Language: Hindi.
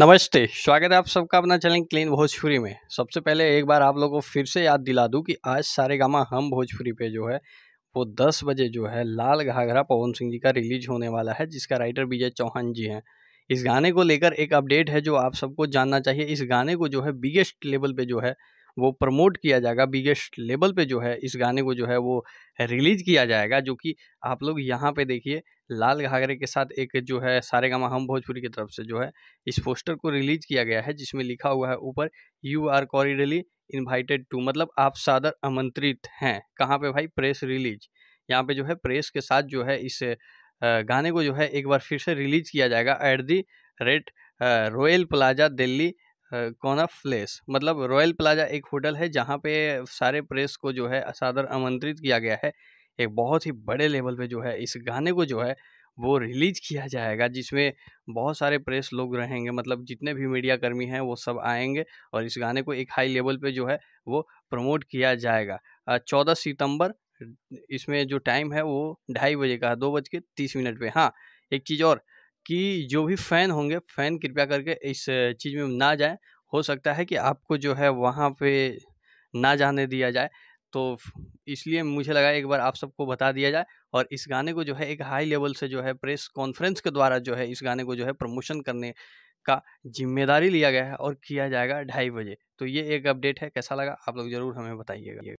नमस्ते स्वागत है आप सबका अपना चैनल क्लीन भोजपुरी में सबसे पहले एक बार आप लोगों को फिर से याद दिला दूं कि आज सारे गामा हम भोजपुरी पे जो है वो 10 बजे जो है लाल घाघरा पवन सिंह जी का रिलीज होने वाला है जिसका राइटर विजय चौहान जी हैं इस गाने को लेकर एक अपडेट है जो आप सबको जानना चाहिए इस गाने को जो है बिगेस्ट लेवल पर जो है वो प्रमोट किया जाएगा बिगेस्ट लेवल पे जो है इस गाने को जो है वो रिलीज किया जाएगा जो कि आप लोग यहाँ पे देखिए लाल घाघरे के साथ एक जो है सारे गा हम भोजपुरी की तरफ से जो है इस पोस्टर को रिलीज किया गया है जिसमें लिखा हुआ है ऊपर you are cordially invited to मतलब आप सादर आमंत्रित हैं कहाँ पे भाई प्रेस रिलीज यहाँ पे जो है प्रेस के साथ जो है इस गाने को जो है एक बार फिर से रिलीज किया जाएगा at the rate Royal Plaza Delhi Connaught Place मतलब रॉयल प्लाजा एक होटल है जहाँ पे सारे प्रेस को जो है सादर आमंत्रित किया गया है एक बहुत ही बड़े लेवल पे जो है इस गाने को जो है वो रिलीज किया जाएगा जिसमें बहुत सारे प्रेस लोग रहेंगे मतलब जितने भी मीडिया कर्मी हैं वो सब आएंगे और इस गाने को एक हाई लेवल पे जो है वो प्रमोट किया जाएगा चौदह सितंबर इसमें जो टाइम है वो ढाई बजे का है दो बज के तीस मिनट पे हाँ एक चीज़ और कि जो भी फ़ैन होंगे फ़ैन कृपया करके इस चीज़ में ना जाएं हो सकता है कि आपको जो है वहाँ पे ना जाने दिया जाए तो इसलिए मुझे लगा एक बार आप सबको बता दिया जाए और इस गाने को जो है एक हाई लेवल से जो है प्रेस कॉन्फ्रेंस के द्वारा जो है इस गाने को जो है प्रमोशन करने का जिम्मेदारी लिया गया है और किया जाएगा ढाई बजे तो ये एक अपडेट है कैसा लगा आप लोग ज़रूर हमें बताइएगा